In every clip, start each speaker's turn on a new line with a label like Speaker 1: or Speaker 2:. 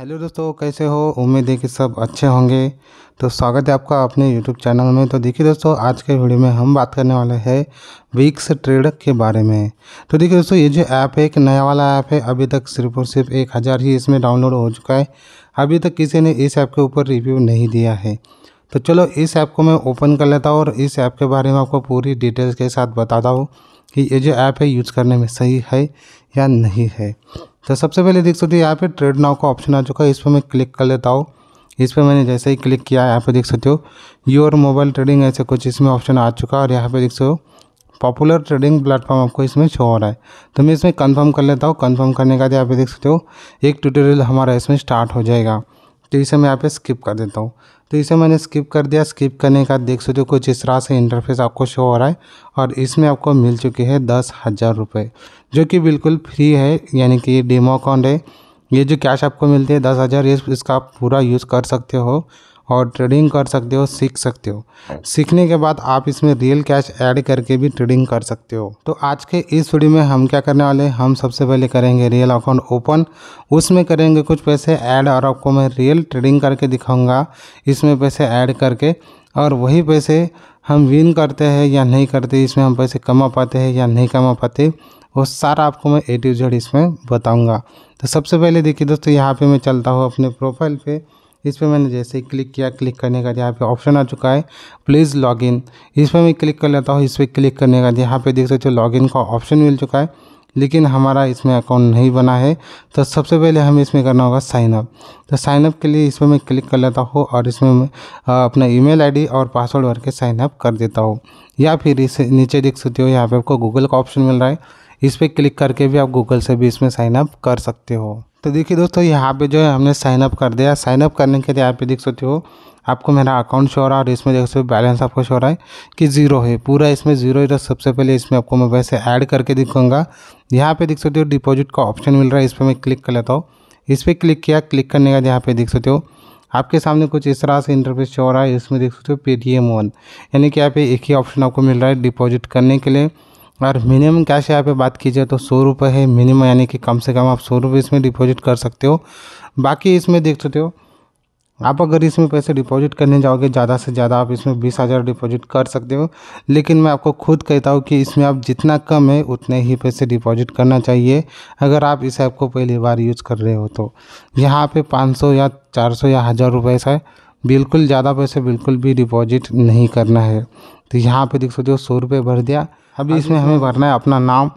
Speaker 1: hello दोस्तों कैसे हो उम्मीद है कि सब अच्छे होंगे तो स्वागत है आपका अपने यूट्यूब चैनल में तो देखिए दोस्तों आज के वीडियो में हम बात करने वाले हैं वीक्स ट्रेड के बारे में तो देखिए दोस्तों ये जो ऐप है एक नया वाला ऐप है अभी तक सिर्फ और सिर्फ एक हज़ार ही इसमें डाउनलोड हो चुका है अभी तक किसी ने इस ऐप के ऊपर रिव्यू नहीं दिया है तो चलो इस ऐप को मैं ओपन कर लेता हूँ और इस ऐप के बारे में आपको पूरी डिटेल्स के साथ बताता हूँ कि ये जो ऐप है यूज़ करने में सही है या नहीं है तो सबसे पहले देख सकते हो यहाँ पे ट्रेड नाव का ऑप्शन आ चुका है इस पर मैं क्लिक कर लेता हूँ इस पर मैंने जैसे ही क्लिक किया यहाँ पे देख सकते हो योर मोबाइल ट्रेडिंग ऐसे कुछ इसमें ऑप्शन आ चुका है और यहाँ पे देख सकते हो पॉपुलर ट्रेडिंग प्लेटफॉर्म आपको इसमें शो हो रहा है तो मैं इसमें कन्फर्म कर लेता हूँ कन्फर्म करने के बाद यहाँ पे देख सकते हो एक ट्यूटोरियल हमारा इसमें स्टार्ट हो जाएगा तो इसे मैं यहाँ पे स्किप कर देता हूँ तो इसे मैंने स्किप कर दिया स्किप करने का देख सकते हो कुछ इस तरह से इंटरफेस आपको शो हो रहा है और इसमें आपको मिल चुके हैं दस हज़ार रुपये जो कि बिल्कुल फ्री है यानी कि ये डेमो अकाउंट है ये जो कैश आपको मिलती है दस हज़ार इसका आप पूरा यूज़ कर सकते हो और ट्रेडिंग कर सकते हो सीख सकते हो सीखने के बाद आप इसमें रियल कैश ऐड करके भी ट्रेडिंग कर सकते हो तो आज के इस वीडियो में हम क्या करने वाले हम सबसे पहले करेंगे रियल अकाउंट ओपन उसमें करेंगे कुछ पैसे ऐड और आपको मैं रियल ट्रेडिंग करके दिखाऊँगा इसमें पैसे ऐड करके और वही पैसे हम विन करते हैं या नहीं करते इसमें हम पैसे कमा पाते हैं या नहीं कमा पाते वो सारा आपको मैं ए टू जेड इसमें बताऊँगा तो सबसे पहले देखिए दोस्तों यहाँ पे मैं चलता हूँ अपने प्रोफाइल पे इस पर मैंने जैसे ही क्लिक किया क्लिक करने का यहाँ पे ऑप्शन आ चुका है प्लीज़ लॉग इन इस पर मैं क्लिक कर लेता हूँ इस पर क्लिक करने का यहाँ पे देख सकते हो इन का ऑप्शन मिल चुका है लेकिन हमारा इसमें अकाउंट नहीं बना है तो सबसे पहले हमें इसमें करना होगा साइनअप तो साइनअप के लिए इसमें मैं क्लिक कर लेता हूँ और इसमें मैं अपना ईमेल आईडी और पासवर्ड भर के साइनअप कर देता हूँ या फिर इसे नीचे देख सकते हो यहाँ पर आपको गूगल का ऑप्शन मिल रहा है इस पर क्लिक करके भी आप गूगल से भी इसमें साइनअप कर सकते हो तो देखिए दोस्तों यहाँ पे जो है हमने साइन अप कर दिया साइन अप करने के लिए यहाँ पे देख सकते हो आपको मेरा अकाउंट शो हो रहा है और इसमें देख सकते हो बैलेंस आपको शो हो रहा है कि जीरो है पूरा इसमें जीरो तो ही सबसे पहले इसमें आपको मैं वैसे ऐड करके दिखूँगा यहाँ पे देख सकते हो डिपॉजिट का ऑप्शन मिल रहा है इस पर मैं क्लिक कर लेता हूँ इस पर क्लिक किया क्लिक करने का यहाँ पे देख सकते हो आपके सामने कुछ इस तरह से इंटरफेस शो हो रहा है इसमें देख सकते हो पेटीएम वन यानी कि यहाँ पे एक ही ऑप्शन आपको मिल रहा है डिपॉजिट करने के लिए और मिनिमम कैश यहाँ पे बात की जाए तो सौ रुपये है मिनिमम यानी कि कम से कम आप सौ रुपये इसमें डिपॉजिट कर सकते हो बाकी इसमें देख सकते हो आप अगर इसमें पैसे डिपॉजिट करने जाओगे ज़्यादा से ज़्यादा आप इसमें बीस हज़ार डिपॉजिट कर सकते हो लेकिन मैं आपको खुद कहता हूँ कि इसमें आप जितना कम है उतने ही पैसे डिपॉजिट करना चाहिए अगर आप इस ऐप को पहली बार यूज़ कर रहे हो तो यहाँ पे 500 या 400 या हज़ार रुपये से बिल्कुल ज़्यादा पैसे बिल्कुल भी डिपॉजिट नहीं करना है तो यहाँ पर देख सकते हो सौ रुपये भर दिया अभी इसमें हमें भरना है अपना नाम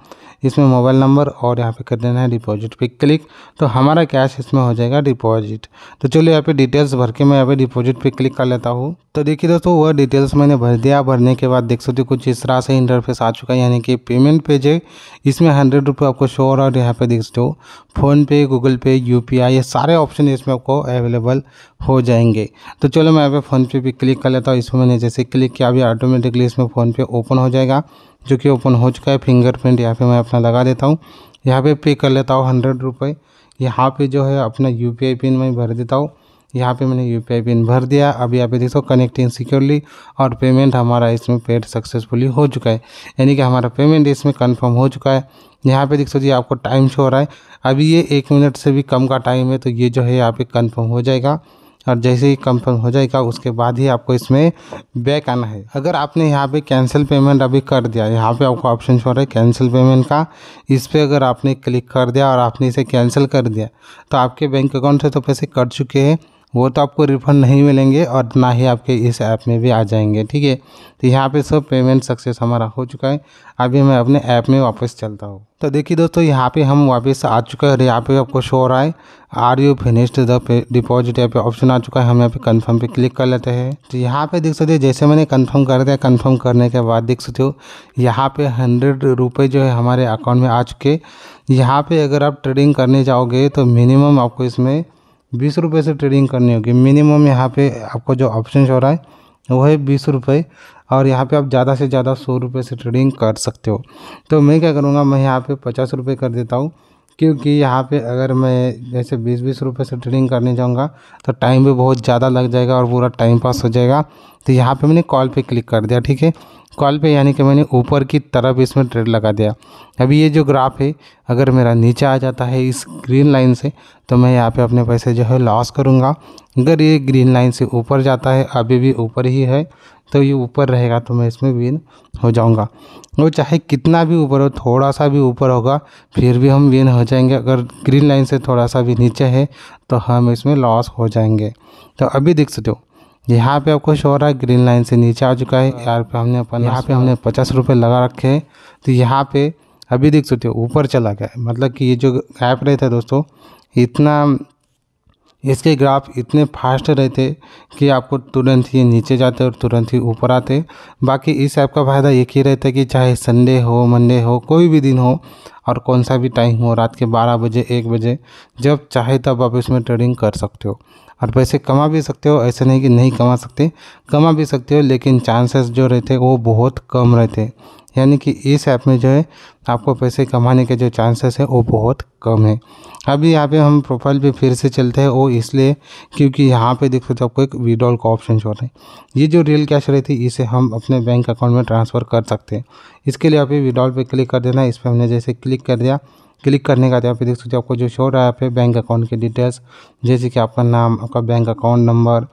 Speaker 1: इसमें मोबाइल नंबर और यहाँ पे कर देना है डिपॉजिट पे क्लिक तो हमारा कैश इसमें हो जाएगा डिपॉजिट तो चलिए यहाँ पे डिटेल्स भर के मैं यहाँ पे डिपॉजिट पे क्लिक कर लेता हूँ तो देखिए दोस्तों वह डिटेल्स मैंने भर दिया भरने के बाद देख सकते हो कुछ इस तरह से इंटरफेस आ चुका है यानी कि पेमेंट पेज है इसमें हंड्रेड रुपये आपको शो और यहाँ पर देख सकते हो फ़ोनपे गूगल पे यू ये सारे ऑप्शन इसमें आपको अवेलेबल हो जाएंगे तो चलो मैं यहाँ पे फ़ोन पे भी क्लिक कर लेता हूँ इसमें मैंने जैसे क्लिक किया अभी ऑटोमेटिकली इसमें फ़ोन पे ओपन हो जाएगा जो कि ओपन हो चुका है फिंगरप्रिंट यहाँ पे मैं अपना लगा देता हूँ यहाँ पे पे कर लेता हूँ हंड्रेड रुपये यहाँ पर जो है अपना यू पिन मैं भर देता हूँ यहाँ पे मैंने यू पिन भर दिया अब यहाँ पे देखो कनेक्टिंग सिक्योरली और पेमेंट हमारा इसमें पेड सक्सेसफुली हो चुका है यानी कि हमारा पेमेंट इसमें कंफर्म हो चुका है यहाँ पे देख सो जी आपको टाइम शो हो रहा है अभी ये एक मिनट से भी कम का टाइम है तो ये जो है यहाँ पे कंफर्म हो जाएगा और जैसे ही कंफर्म हो जाएगा उसके बाद ही आपको इसमें बैक आना है अगर आपने यहाँ पे कैंसिल पेमेंट अभी कर दिया यहाँ पे आपको ऑप्शन छोड़ रहा है कैंसिल पेमेंट का इस पर अगर आपने क्लिक कर दिया और आपने इसे कैंसिल कर दिया तो आपके बैंक अकाउंट से तो पैसे कट चुके हैं वो तो आपको रिफ़ंड नहीं मिलेंगे और ना ही आपके इस ऐप में भी आ जाएंगे ठीक है तो यहाँ पे सब पेमेंट सक्सेस हमारा हो चुका है अभी मैं अपने ऐप में वापस चलता हूँ तो देखिए दोस्तों यहाँ पे हम वापस आ चुके हैं और यहाँ पे आपको शो हो रहा है are you finished the deposit यहाँ पे ऑप्शन आ चुका है हम यहाँ पे कंफर्म पे क्लिक कर लेते हैं तो यहाँ पे देख सकते हो जैसे मैंने कंफर्म कर दिया कंफर्म करने के बाद देख सकते हो यहाँ पे हंड्रेड रुपये जो है हमारे अकाउंट में आ चुके यहाँ पे अगर आप ट्रेडिंग करने जाओगे तो मिनिमम आपको इसमें बीस रुपये से ट्रेडिंग करनी होगी मिनिमम यहाँ पे आपको जो ऑप्शन हो रहा है वो है बीस रुपये और यहाँ पे आप ज़्यादा से ज़्यादा सौ रुपये से ट्रेडिंग कर सकते हो तो मैं क्या करूँगा मैं यहाँ पे पचास रुपये कर देता हूँ क्योंकि यहाँ पे अगर मैं जैसे बीस बीस रुपये से ट्रेडिंग करने जाऊँगा तो टाइम भी बहुत ज़्यादा लग जाएगा और पूरा टाइम पास हो जाएगा तो यहाँ पे मैंने कॉल पे क्लिक कर दिया ठीक है कॉल पे यानी कि मैंने ऊपर की तरफ इसमें ट्रेड लगा दिया अभी ये जो ग्राफ है अगर मेरा नीचे आ जाता है इस ग्रीन लाइन से तो मैं यहाँ पे अपने पैसे जो है लॉस करूँगा अगर ये ग्रीन लाइन से ऊपर जाता है अभी भी ऊपर ही है तो ये ऊपर रहेगा तो मैं इसमें विन हो जाऊंगा वो चाहे कितना भी ऊपर हो थोड़ा सा भी ऊपर होगा फिर भी हम विन हो जाएंगे अगर ग्रीन लाइन से थोड़ा सा भी नीचे है तो हम इसमें लॉस हो जाएंगे तो अभी देख सकते हो यहाँ पे आपको शो हो रहा है ग्रीन लाइन से नीचे आ चुका है यार पे हमने अपन यहाँ पे हमने पचास रुपये लगा रखे हैं तो यहाँ पे अभी देख सकते हो ऊपर चला गया मतलब कि ये जो गैप रहे थे दोस्तों इतना इसके ग्राफ इतने फास्ट रहते कि आपको तुरंत ही नीचे जाते और तुरंत ही ऊपर आते बाकी इस ऐप का फ़ायदा एक ही रहता है कि चाहे संडे हो मंडे हो कोई भी दिन हो और कौन सा भी टाइम हो रात के 12 बजे 1 बजे जब चाहे तब आप इसमें ट्रेडिंग कर सकते हो और पैसे कमा भी सकते हो ऐसे नहीं कि नहीं कमा सकते कमा भी सकते हो लेकिन चांसेस जो रहते वो बहुत कम रहते यानी कि इस ऐप में जो है आपको पैसे कमाने के जो चांसेस है वो बहुत कम है अभी यहाँ पे हम प्रोफाइल पे फिर से चलते हैं वो इसलिए क्योंकि यहाँ पे सकते हो तो आपको एक विड्रॉल का ऑप्शन छोड़ रहा है ये जो रियल कैश रहती है इसे हम अपने बैंक अकाउंट में ट्रांसफ़र कर सकते हैं इसके लिए आप विड्रॉल पर क्लिक कर देना इस पर हमने जैसे क्लिक कर दिया क्लिक करने का यहाँ पे देख सकते हो आपको जो शो रहा है पे बैंक अकाउंट के डिटेल्स जैसे कि आपका नाम आपका बैंक अकाउंट नंबर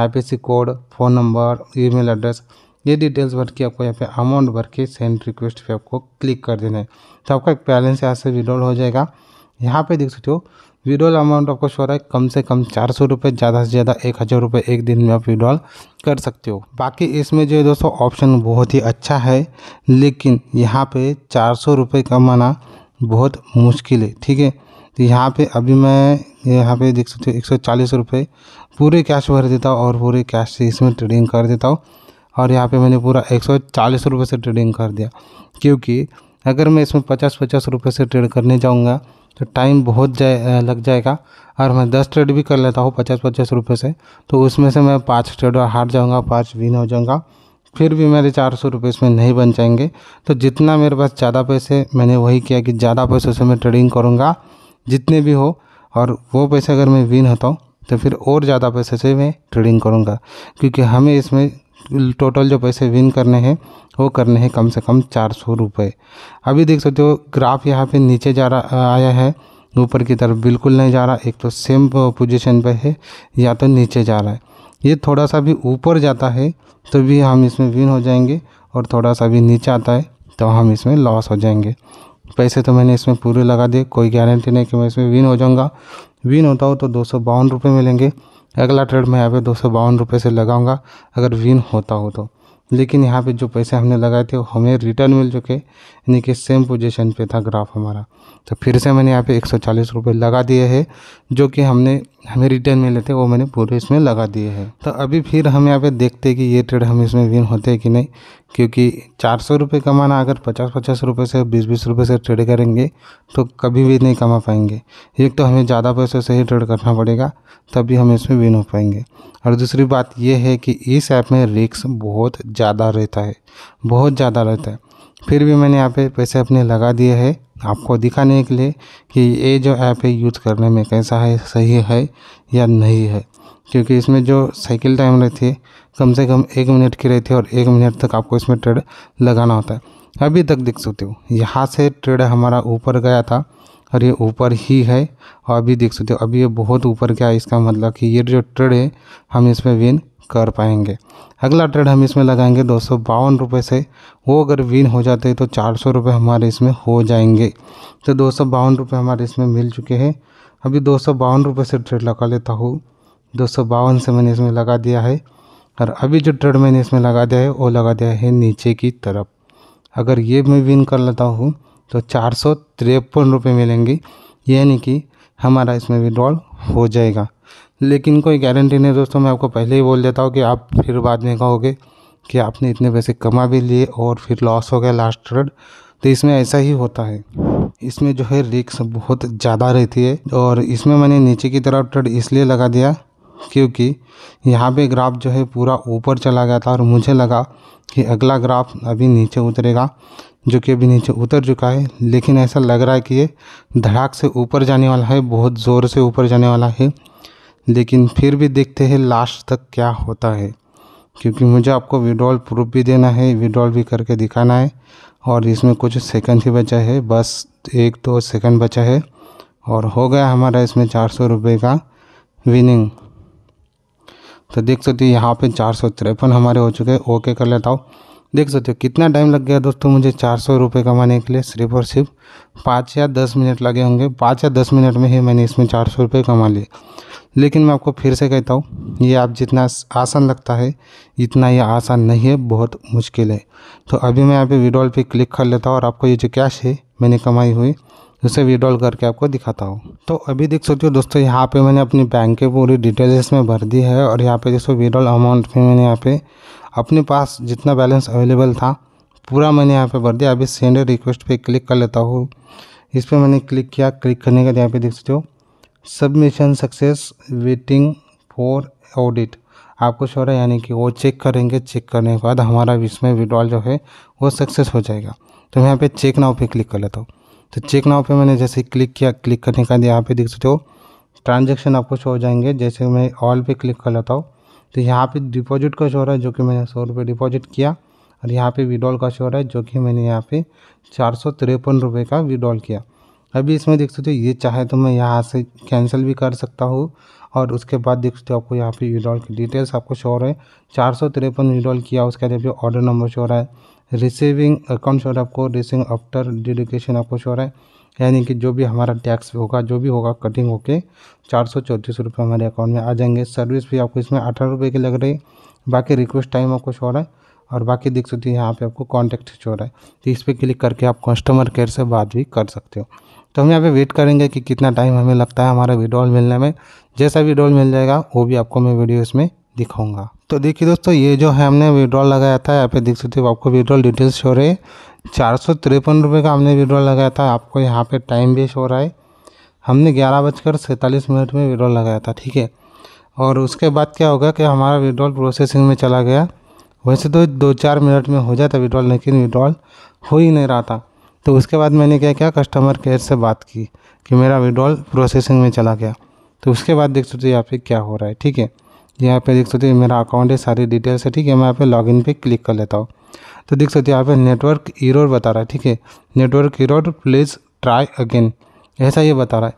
Speaker 1: आई code phone number email address ये डिटेल्स भर के आपको यहाँ पे अमाउंट भर के सेंड रिक्वेस्ट पे आपको क्लिक कर देना है तो आपका एक बैलेंस यहाँ से विड्रॉल हो जाएगा यहाँ पे देख सकते हो विड्रॉल अमाउंट आपको शो रहा है कम से कम चार सौ रुपये ज़्यादा से ज़्यादा एक हज़ार रुपये एक दिन में आप विड्रॉल कर सकते हो बाकी इसमें जो है दोस्तों ऑप्शन बहुत ही अच्छा है लेकिन यहाँ पर चार सौ रुपये कमाना बहुत मुश्किल है ठीक है तो यहाँ पर अभी मैं यहाँ पे देख सकते हो एक सौ चालीस रुपये पूरे कैश भर देता हूँ और पूरे कैश से इसमें ट्रेडिंग कर देता हूँ और यहाँ पे मैंने पूरा एक सौ चालीस रुपये से ट्रेडिंग कर दिया क्योंकि अगर मैं इसमें पचास पचास रुपये से ट्रेड करने जाऊँगा तो टाइम बहुत जाए लग जाएगा और मैं दस ट्रेड भी कर लेता हूँ पचास पचास रुपये से तो उसमें से मैं पाँच ट्रेड हार जाऊँगा पाँच विन हो जाऊँगा फिर भी मेरे चार सौ रुपये इसमें नहीं बन जाएंगे तो जितना मेरे पास ज़्यादा पैसे मैंने वही किया कि ज़्यादा पैसों से मैं ट्रेडिंग करूँगा जितने भी हो और वो पैसे अगर मैं विन होता हूँ तो फिर और ज़्यादा पैसे से मैं ट्रेडिंग करूँगा क्योंकि हमें इसमें टोटल जो पैसे विन करने हैं वो करने हैं कम से कम चार सौ रुपये अभी देख सकते हो ग्राफ यहाँ पे नीचे जा रहा आया है ऊपर की तरफ बिल्कुल नहीं जा रहा एक तो सेम पोजीशन पे है या तो नीचे जा रहा है ये थोड़ा सा भी ऊपर जाता है तो भी हम इसमें विन हो जाएंगे और थोड़ा सा भी नीचे आता है तो हम इसमें लॉस हो जाएंगे पैसे तो मैंने इसमें पूरे लगा दिए कोई गारंटी नहीं कि मैं इसमें विन हो जाऊँगा विन होता हो तो दो सौ बावन रुपये मिलेंगे अगला ट्रेड मैं यहाँ पे दो सौ बावन रुपये से लगाऊंगा अगर विन होता हो तो लेकिन यहाँ पे जो पैसे हमने लगाए थे वो हमें रिटर्न मिल चुके यानी कि सेम पोजीशन पे था ग्राफ हमारा तो फिर से मैंने यहाँ पे एक सौ चालीस रुपये लगा दिए हैं जो कि हमने हमें रिटर्न मिले थे वो मैंने पूरे इसमें लगा दिए हैं तो अभी फिर हम यहाँ पे देखते हैं कि ये ट्रेड हम इसमें विन होते हैं कि नहीं क्योंकि चार सौ रुपये कमाना अगर पचास पचास रुपये से बीस बीस रुपये से ट्रेड करेंगे तो कभी भी नहीं कमा पाएंगे एक तो हमें ज़्यादा पैसे से ही ट्रेड करना पड़ेगा तभी हम इसमें विन हो पाएंगे और दूसरी बात यह है कि इस ऐप में रिक्स बहुत ज़्यादा रहता है बहुत ज़्यादा रहता है फिर भी मैंने यहाँ पे पैसे अपने लगा दिए है आपको दिखाने के लिए कि ये जो ऐप है यूज़ करने में कैसा है सही है या नहीं है क्योंकि इसमें जो साइकिल टाइम रहती है कम से कम एक मिनट की रहती है और एक मिनट तक आपको इसमें ट्रेड लगाना होता है अभी तक देख सकते हो यहाँ से ट्रेड हमारा ऊपर गया था और ये ऊपर ही है और अभी देख सकते हो अभी ये बहुत ऊपर गया इसका मतलब कि ये जो ट्रेड है हम इसमें विन कर पाएंगे अगला ट्रेड हम इसमें लगाएंगे दो सौ बावन रुपये से वो अगर विन हो जाते तो चार सौ रुपये हमारे इसमें हो जाएंगे तो दो सौ बावन रुपये हमारे इसमें मिल चुके हैं अभी दो सौ बावन रुपये से ट्रेड लगा लेता हूँ दो सौ बावन से मैंने इसमें लगा दिया है और अभी जो ट्रेड मैंने इसमें लगा दिया है वो लगा दिया है नीचे की तरफ अगर ये मैं विन कर लेता हूँ तो चार सौ तिरपन रुपये यानी कि हमारा इसमें विड्रॉल हो जाएगा लेकिन कोई गारंटी नहीं दोस्तों मैं आपको पहले ही बोल देता हूँ कि आप फिर बाद में कहोगे कि आपने इतने पैसे कमा भी लिए और फिर लॉस हो गया लास्ट रेड तो इसमें ऐसा ही होता है इसमें जो है रिक्स बहुत ज़्यादा रहती है और इसमें मैंने नीचे की तरफ ट्रेड इसलिए लगा दिया क्योंकि यहाँ पे ग्राफ जो है पूरा ऊपर चला गया था और मुझे लगा कि अगला ग्राफ अभी नीचे उतरेगा जो कि अभी नीचे उतर चुका है लेकिन ऐसा लग रहा है कि ये धड़ाक से ऊपर जाने वाला है बहुत ज़ोर से ऊपर जाने वाला है लेकिन फिर भी देखते हैं लास्ट तक क्या होता है क्योंकि मुझे आपको विड्रॉल प्रूफ भी देना है विड्रॉल भी करके दिखाना है और इसमें कुछ सेकंड ही बचा है बस एक दो तो सेकंड बचा है और हो गया हमारा इसमें चार सौ रुपये का विनिंग तो देख सकते हो यहाँ पे चार सौ तिरपन हमारे हो चुके हैं ओके कर लेता हूँ देख सकते हो कितना टाइम लग गया दोस्तों मुझे चार सौ रुपये कमाने के लिए सिर्फ और सिर्फ पाँच या दस मिनट लगे होंगे पाँच या दस मिनट में ही मैंने इसमें चार सौ रुपये कमा लिए लेकिन मैं आपको फिर से कहता हूँ ये आप जितना आसान लगता है इतना ये आसान नहीं है बहुत मुश्किल है तो अभी मैं यहाँ पे विड्रॉल पे क्लिक कर लेता हूँ और आपको ये जो कैश है मैंने कमाई हुई उसे विड्रॉल करके आपको दिखाता हूँ तो अभी देख सकते हो दोस्तों यहाँ पे मैंने अपनी बैंक की पूरी डिटेल्स इसमें भर दी है और यहाँ पे जैसे विड्रॉल अमाउंट में मैंने यहाँ पे अपने पास जितना बैलेंस अवेलेबल था पूरा मैंने यहाँ पे भर दिया अभी सेंड रिक्वेस्ट पे क्लिक कर लेता हूँ इस पर मैंने क्लिक किया क्लिक करने के बाद यहाँ पे देख सकते हो submission success waiting for audit आपको शो रहा है यानी कि वो चेक करेंगे चेक करने के बाद हमारा इसमें विड्रॉल जो है वो सक्सेस हो जाएगा तो मैं यहाँ पे चेक नाव पे क्लिक कर लेता हूँ तो चेक नाव पे मैंने जैसे क्लिक किया क्लिक करने के बाद यहाँ पे देख सकते हो ट्रांजेक्शन आपको शो हो जाएंगे जैसे मैं ऑल पे क्लिक कर लेता हूँ तो यहाँ पे डिपॉजिट का शो रहा है जो कि मैंने सौ रुपये डिपॉजिट किया और यहाँ पे विड्रॉल का शो रहा है जो कि मैंने यहाँ पे चार सौ तिरपन रुपये का विड्रॉल किया अभी इसमें देख सकते हो ये चाहे तो मैं यहाँ से कैंसिल भी कर सकता हूँ और उसके बाद देख सकते हो आपको यहाँ पे विड्रॉल की डिटेल्स आपको शो हो रहे चार सौ तिरपन यूडॉल किया बाद जो ऑर्डर नंबर शो रहा है रिसीविंग अकाउंट शो हो रहा है आपको रिसिंग आफ्टर डिडिकेशन आपको शो हो रहा है यानी कि जो भी हमारा टैक्स होगा जो भी होगा कटिंग होके चार सौ चौंतीस रुपये हमारे अकाउंट में आ जाएंगे सर्विस भी आपको इसमें अठारह रुपये की लग रही है बाकी रिक्वेस्ट टाइम आपको शो रहा है और बाकी देख सकते हो यहाँ पे आपको कॉन्टैक्ट शो हो रहा है तो इस पर क्लिक करके आप कस्टमर केयर से बात भी कर सकते हो तो हम यहाँ पे वेट करेंगे कि कितना टाइम हमें लगता है हमारा विड्रॉल मिलने में जैसा विड्रॉल मिल जाएगा वो भी आपको मैं वीडियो इसमें दिखाऊंगा तो देखिए दोस्तों ये जो है हमने विड्रॉल लगाया था यहाँ पे देख सकते हो आपको विड्रॉल डिटेल्स शो रहे चार सौ तिरपन रुपये का हमने विड्रॉल लगाया था आपको यहाँ पर टाइम भी शो रहा है हमने ग्यारह बजकर सैंतालीस मिनट में विड्रॉल लगाया था ठीक है और उसके बाद क्या होगा कि हमारा विड्रॉल प्रोसेसिंग में चला गया वैसे तो दो चार मिनट में हो जाता विड्रॉल लेकिन विड्रॉल हो ही नहीं रहा था तो उसके बाद मैंने क्या किया कस्टमर केयर से बात की कि मेरा विड्रॉल प्रोसेसिंग में चला गया तो उसके बाद देख सकते यहाँ पे क्या हो रहा है ठीक है यहाँ पे देख सकते हो मेरा अकाउंट है सारी डिटेल्स है ठीक है मैं यहाँ पे लॉगिन पे क्लिक कर लेता हूँ तो देख सकते यहाँ पे नेटवर्क इरोर बता रहा है ठीक है network error please try again ऐसा ये बता रहा है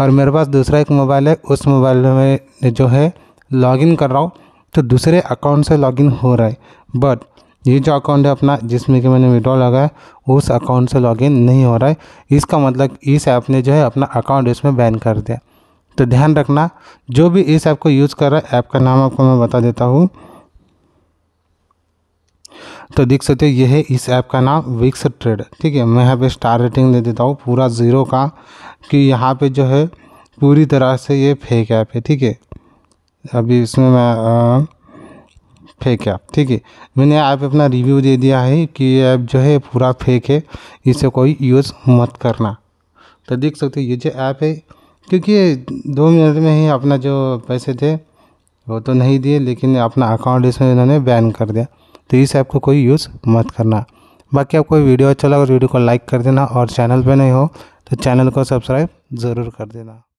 Speaker 1: और मेरे पास दूसरा एक मोबाइल है उस मोबाइल में जो है लॉगिन कर रहा हूँ तो दूसरे अकाउंट से लॉगिन हो रहा है बट ये जो अकाउंट है अपना जिसमें कि मैंने विड्रॉ लगाया उस अकाउंट से लॉगिन नहीं हो रहा है इसका मतलब इस ऐप ने जो है अपना अकाउंट इसमें बैन कर दिया तो ध्यान रखना जो भी इस ऐप को यूज़ कर रहा है ऐप का नाम आपको मैं बता देता हूँ तो देख सकते हो ये है इस ऐप का नाम विक्स ट्रेड ठीक है मैं यहाँ पे स्टार रेटिंग दे देता हूँ पूरा ज़ीरो का कि यहाँ पे जो है पूरी तरह से ये फेक ऐप है ठीक है अभी इसमें मैं आ, फेक ऐप ठीक है मैंने ऐप अपना रिव्यू दे दिया है कि ये ऐप जो है पूरा फेक है इसे कोई यूज़ मत करना तो देख सकते हो ये जो ऐप है क्योंकि दो मिनट में ही अपना जो पैसे थे वो तो नहीं दिए लेकिन अपना अकाउंट इसमें इन्होंने बैन कर दिया तो इस ऐप को कोई यूज़ मत करना बाकी आपको वीडियो अच्छा लगा वीडियो को लाइक कर देना और चैनल पर नहीं हो तो चैनल को सब्सक्राइब ज़रूर कर देना